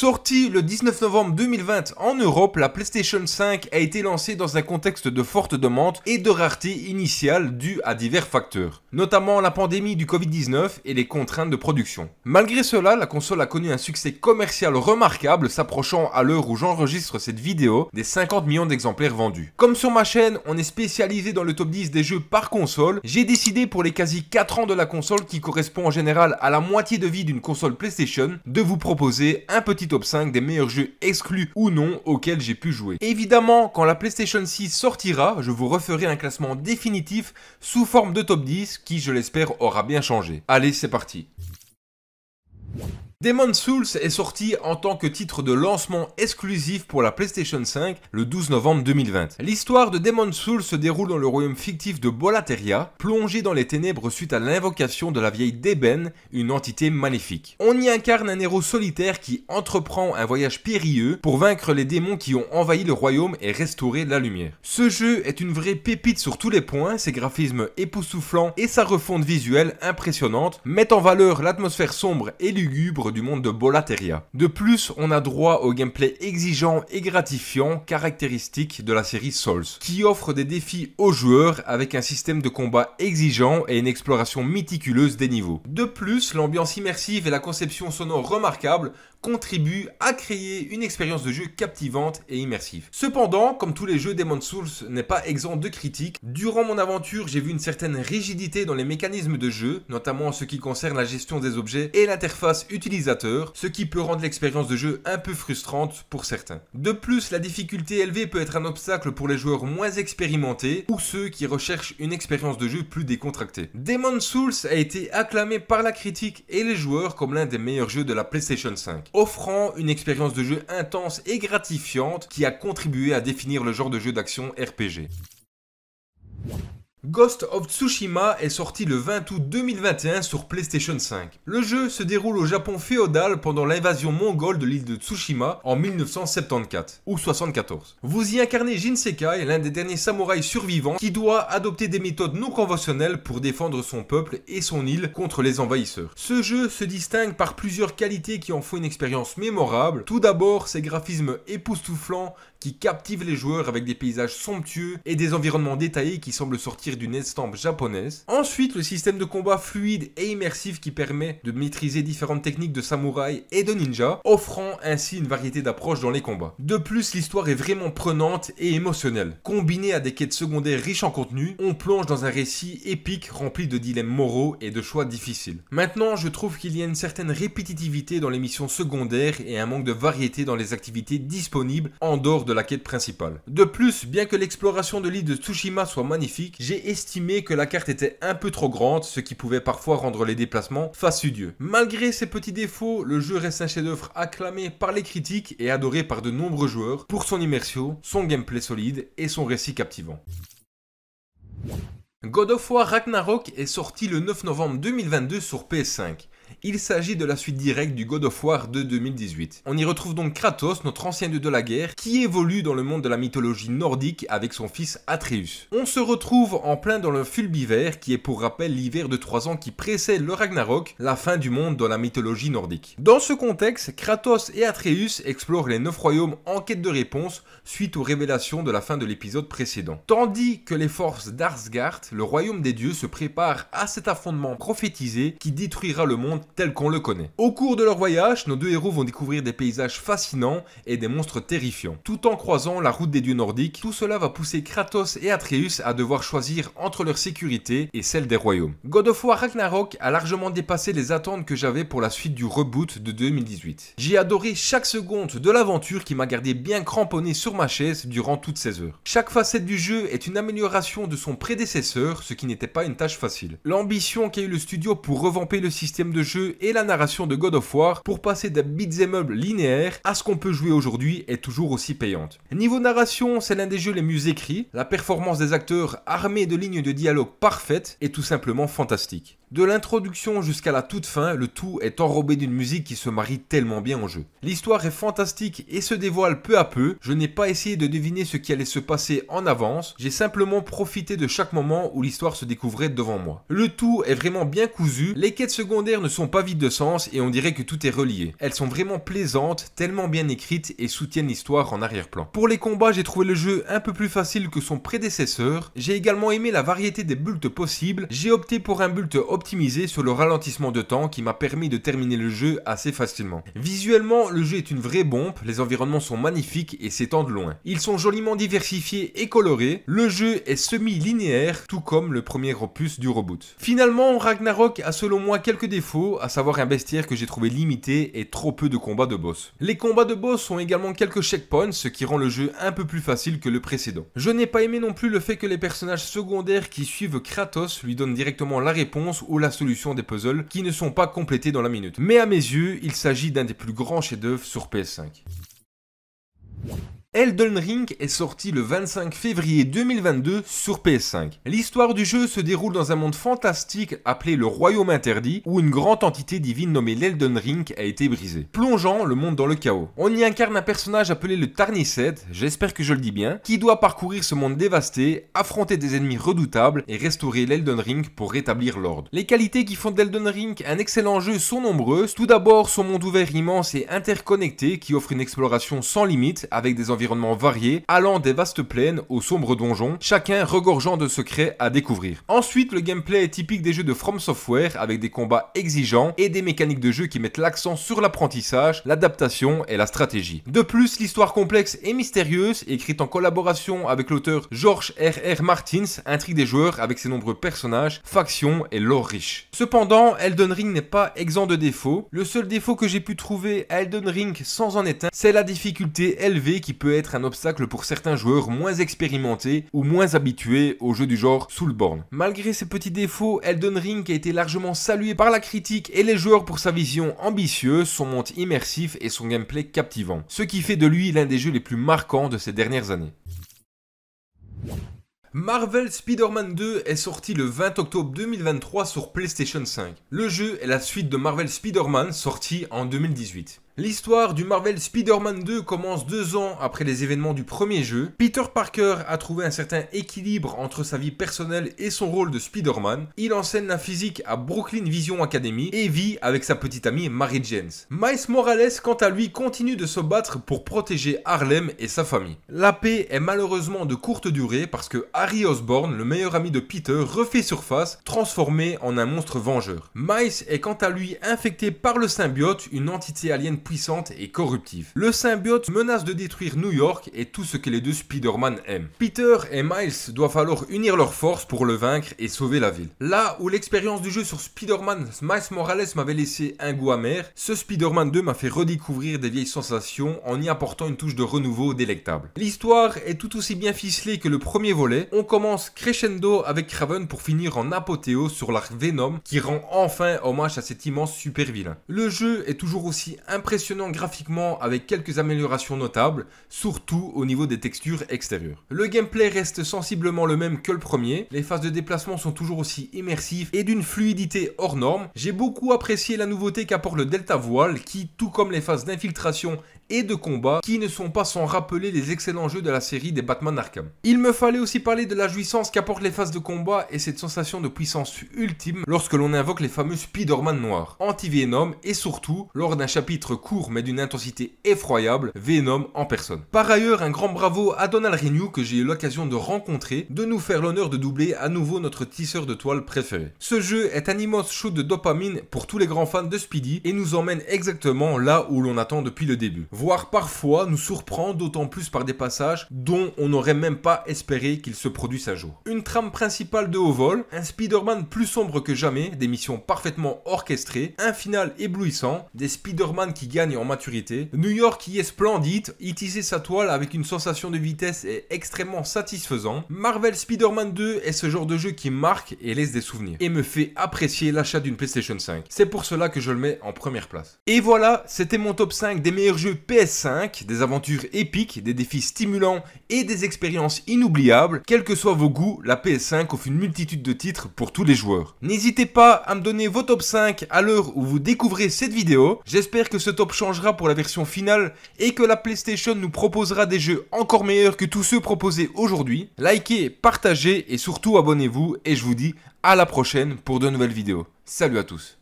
Sortie le 19 novembre 2020 en Europe, la PlayStation 5 a été lancée dans un contexte de forte demande et de rareté initiale due à divers facteurs, notamment la pandémie du Covid-19 et les contraintes de production. Malgré cela, la console a connu un succès commercial remarquable s'approchant à l'heure où j'enregistre cette vidéo des 50 millions d'exemplaires vendus. Comme sur ma chaîne, on est spécialisé dans le top 10 des jeux par console, j'ai décidé pour les quasi 4 ans de la console qui correspond en général à la moitié de vie d'une console PlayStation de vous proposer un petit top 5 des meilleurs jeux exclus ou non auxquels j'ai pu jouer. Évidemment, quand la PlayStation 6 sortira, je vous referai un classement définitif sous forme de top 10 qui, je l'espère, aura bien changé. Allez, c'est parti. Demon Souls est sorti en tant que titre de lancement exclusif pour la PlayStation 5 le 12 novembre 2020. L'histoire de Demon's Souls se déroule dans le royaume fictif de Bolateria, plongé dans les ténèbres suite à l'invocation de la vieille Deben, une entité maléfique. On y incarne un héros solitaire qui entreprend un voyage périlleux pour vaincre les démons qui ont envahi le royaume et restaurer la lumière. Ce jeu est une vraie pépite sur tous les points, ses graphismes époustouflants et sa refonte visuelle impressionnante mettent en valeur l'atmosphère sombre et lugubre du monde de Bolateria. De plus, on a droit au gameplay exigeant et gratifiant caractéristique de la série Souls, qui offre des défis aux joueurs avec un système de combat exigeant et une exploration méticuleuse des niveaux. De plus, l'ambiance immersive et la conception sonore remarquable contribue à créer une expérience de jeu captivante et immersive. Cependant, comme tous les jeux Demon's Souls n'est pas exempt de critiques, durant mon aventure j'ai vu une certaine rigidité dans les mécanismes de jeu, notamment en ce qui concerne la gestion des objets et l'interface utilisateur, ce qui peut rendre l'expérience de jeu un peu frustrante pour certains. De plus, la difficulté élevée peut être un obstacle pour les joueurs moins expérimentés ou ceux qui recherchent une expérience de jeu plus décontractée. Demon's Souls a été acclamé par la critique et les joueurs comme l'un des meilleurs jeux de la PlayStation 5 offrant une expérience de jeu intense et gratifiante qui a contribué à définir le genre de jeu d'action RPG. Ghost of Tsushima est sorti le 20 août 2021 sur PlayStation 5. Le jeu se déroule au Japon féodal pendant l'invasion mongole de l'île de Tsushima en 1974 ou 74. Vous y incarnez Jinsekai, l'un des derniers samouraïs survivants qui doit adopter des méthodes non conventionnelles pour défendre son peuple et son île contre les envahisseurs. Ce jeu se distingue par plusieurs qualités qui en font une expérience mémorable. Tout d'abord, ses graphismes époustouflants qui captivent les joueurs avec des paysages somptueux et des environnements détaillés qui semblent sortir d'une estampe japonaise. Ensuite, le système de combat fluide et immersif qui permet de maîtriser différentes techniques de samouraï et de ninja, offrant ainsi une variété d'approches dans les combats. De plus, l'histoire est vraiment prenante et émotionnelle. Combinée à des quêtes secondaires riches en contenu, on plonge dans un récit épique rempli de dilemmes moraux et de choix difficiles. Maintenant, je trouve qu'il y a une certaine répétitivité dans les missions secondaires et un manque de variété dans les activités disponibles en dehors de la quête principale. De plus, bien que l'exploration de l'île de Tsushima soit magnifique, j'ai estimé que la carte était un peu trop grande, ce qui pouvait parfois rendre les déplacements fastidieux. Malgré ces petits défauts, le jeu reste un chef-d'œuvre acclamé par les critiques et adoré par de nombreux joueurs pour son immersion, son gameplay solide et son récit captivant. God of War Ragnarok est sorti le 9 novembre 2022 sur PS5 il s'agit de la suite directe du God of War de 2018. On y retrouve donc Kratos, notre ancien dieu de la guerre, qui évolue dans le monde de la mythologie nordique avec son fils Atreus. On se retrouve en plein dans le fulbiver qui est pour rappel l'hiver de 3 ans qui précède le Ragnarok, la fin du monde dans la mythologie nordique. Dans ce contexte, Kratos et Atreus explorent les 9 royaumes en quête de réponse suite aux révélations de la fin de l'épisode précédent. Tandis que les forces d'Arsgard, le royaume des dieux, se préparent à cet affrontement prophétisé qui détruira le monde tel qu'on le connaît. Au cours de leur voyage, nos deux héros vont découvrir des paysages fascinants et des monstres terrifiants. Tout en croisant la route des dieux nordiques, tout cela va pousser Kratos et Atreus à devoir choisir entre leur sécurité et celle des royaumes. God of War Ragnarok a largement dépassé les attentes que j'avais pour la suite du reboot de 2018. J'ai adoré chaque seconde de l'aventure qui m'a gardé bien cramponné sur ma chaise durant toutes ces heures. Chaque facette du jeu est une amélioration de son prédécesseur, ce qui n'était pas une tâche facile. L'ambition qu'a eu le studio pour revamper le système de jeu et la narration de God of War pour passer d'un et meubles linéaires à ce qu'on peut jouer aujourd'hui est toujours aussi payante. Niveau narration, c'est l'un des jeux les mieux écrits, la performance des acteurs armés de lignes de dialogue parfaites est tout simplement fantastique. De l'introduction jusqu'à la toute fin, le tout est enrobé d'une musique qui se marie tellement bien en jeu. L'histoire est fantastique et se dévoile peu à peu. Je n'ai pas essayé de deviner ce qui allait se passer en avance, j'ai simplement profité de chaque moment où l'histoire se découvrait devant moi. Le tout est vraiment bien cousu, les quêtes secondaires ne sont pas vides de sens et on dirait que tout est relié. Elles sont vraiment plaisantes, tellement bien écrites et soutiennent l'histoire en arrière-plan. Pour les combats, j'ai trouvé le jeu un peu plus facile que son prédécesseur. J'ai également aimé la variété des bulles possibles. J'ai opté pour un bulle optimisé sur le ralentissement de temps qui m'a permis de terminer le jeu assez facilement. Visuellement, le jeu est une vraie bombe, les environnements sont magnifiques et s'étendent loin. Ils sont joliment diversifiés et colorés, le jeu est semi-linéaire, tout comme le premier opus du reboot. Finalement, Ragnarok a selon moi quelques défauts, à savoir un bestiaire que j'ai trouvé limité et trop peu de combats de boss. Les combats de boss ont également quelques checkpoints, ce qui rend le jeu un peu plus facile que le précédent. Je n'ai pas aimé non plus le fait que les personnages secondaires qui suivent Kratos lui donnent directement la réponse ou la solution des puzzles qui ne sont pas complétés dans la minute. Mais à mes yeux, il s'agit d'un des plus grands chefs-d'œuvre sur PS5. Elden Ring est sorti le 25 février 2022 sur PS5. L'histoire du jeu se déroule dans un monde fantastique appelé le Royaume Interdit, où une grande entité divine nommée l'Elden Ring a été brisée, plongeant le monde dans le chaos. On y incarne un personnage appelé le Tarnisset, j'espère que je le dis bien, qui doit parcourir ce monde dévasté, affronter des ennemis redoutables et restaurer l'Elden Ring pour rétablir l'ordre. Les qualités qui font d'Elden Ring un excellent jeu sont nombreuses. Tout d'abord, son monde ouvert immense et interconnecté qui offre une exploration sans limite avec des environnements variés, allant des vastes plaines aux sombres donjons, chacun regorgeant de secrets à découvrir. Ensuite, le gameplay est typique des jeux de From Software avec des combats exigeants et des mécaniques de jeu qui mettent l'accent sur l'apprentissage, l'adaptation et la stratégie. De plus, l'histoire complexe et mystérieuse, écrite en collaboration avec l'auteur George R.R. Martins, intrigue des joueurs avec ses nombreux personnages, factions et lore riche. Cependant, Elden Ring n'est pas exempt de défauts. Le seul défaut que j'ai pu trouver à Elden Ring sans en éteindre, c'est la difficulté élevée qui peut être un obstacle pour certains joueurs moins expérimentés ou moins habitués aux jeux du genre Soulborn. Malgré ses petits défauts, Elden Ring a été largement salué par la critique et les joueurs pour sa vision ambitieuse, son monde immersif et son gameplay captivant, ce qui fait de lui l'un des jeux les plus marquants de ces dernières années. Marvel Spider-Man 2 est sorti le 20 octobre 2023 sur PlayStation 5. Le jeu est la suite de Marvel Spider-Man sorti en 2018. L'histoire du Marvel Spider-Man 2 commence deux ans après les événements du premier jeu. Peter Parker a trouvé un certain équilibre entre sa vie personnelle et son rôle de Spider-Man. Il enseigne la physique à Brooklyn Vision Academy et vit avec sa petite amie Mary Jane. Miles Morales, quant à lui, continue de se battre pour protéger Harlem et sa famille. La paix est malheureusement de courte durée parce que Harry Osborn, le meilleur ami de Peter, refait surface, transformé en un monstre vengeur. Miles est quant à lui infecté par le symbiote, une entité alien puissante et corruptive. Le symbiote menace de détruire New York et tout ce que les deux Spider-Man aiment. Peter et Miles doivent alors unir leurs forces pour le vaincre et sauver la ville. Là où l'expérience du jeu sur Spider-Man Miles Morales m'avait laissé un goût amer, ce Spider-Man 2 m'a fait redécouvrir des vieilles sensations en y apportant une touche de renouveau délectable. L'histoire est tout aussi bien ficelée que le premier volet. On commence crescendo avec Craven pour finir en apothéose sur l'arc Venom qui rend enfin hommage à cet immense super vilain. Le jeu est toujours aussi impressionnant impressionnant graphiquement avec quelques améliorations notables, surtout au niveau des textures extérieures. Le gameplay reste sensiblement le même que le premier, les phases de déplacement sont toujours aussi immersives et d'une fluidité hors norme. J'ai beaucoup apprécié la nouveauté qu'apporte le Delta Voile qui, tout comme les phases d'infiltration et de combat qui ne sont pas sans rappeler les excellents jeux de la série des Batman Arkham. Il me fallait aussi parler de la jouissance qu'apportent les phases de combat et cette sensation de puissance ultime lorsque l'on invoque les fameux Spider-Man noirs, anti-Venom et surtout, lors d'un chapitre court mais d'une intensité effroyable, Venom en personne. Par ailleurs, un grand bravo à Donald Renew que j'ai eu l'occasion de rencontrer, de nous faire l'honneur de doubler à nouveau notre tisseur de toile préféré. Ce jeu est un immense shoot de dopamine pour tous les grands fans de Speedy et nous emmène exactement là où l'on attend depuis le début voire parfois nous surprend d'autant plus par des passages dont on n'aurait même pas espéré qu'ils se produisent à jour. Une trame principale de haut vol, un Spider-Man plus sombre que jamais, des missions parfaitement orchestrées, un final éblouissant, des Spider-Man qui gagnent en maturité, New York qui est splendide, y tisser sa toile avec une sensation de vitesse est extrêmement satisfaisant, Marvel Spider-Man 2 est ce genre de jeu qui marque et laisse des souvenirs, et me fait apprécier l'achat d'une PlayStation 5. C'est pour cela que je le mets en première place. Et voilà, c'était mon top 5 des meilleurs jeux PS5, des aventures épiques, des défis stimulants et des expériences inoubliables. Quels que soient vos goûts, la PS5 offre une multitude de titres pour tous les joueurs. N'hésitez pas à me donner vos top 5 à l'heure où vous découvrez cette vidéo. J'espère que ce top changera pour la version finale et que la PlayStation nous proposera des jeux encore meilleurs que tous ceux proposés aujourd'hui. Likez, partagez et surtout abonnez-vous et je vous dis à la prochaine pour de nouvelles vidéos. Salut à tous